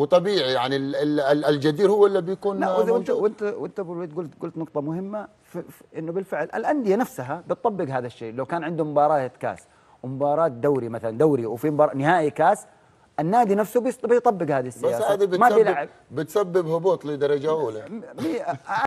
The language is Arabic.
وطبيعي يعني الجدير هو اللي بيكون لا وانت وانت وانت قلت قلت نقطه مهمه في في انه بالفعل الانديه نفسها بتطبق هذا الشيء لو كان عنده مباراه كاس ومباراه دوري مثلا دوري وفي مباراه نهائي كاس النادي نفسه بيطبق هذه السياسه بس هذه بتسبب بتسبب هبوط لدرجه اولى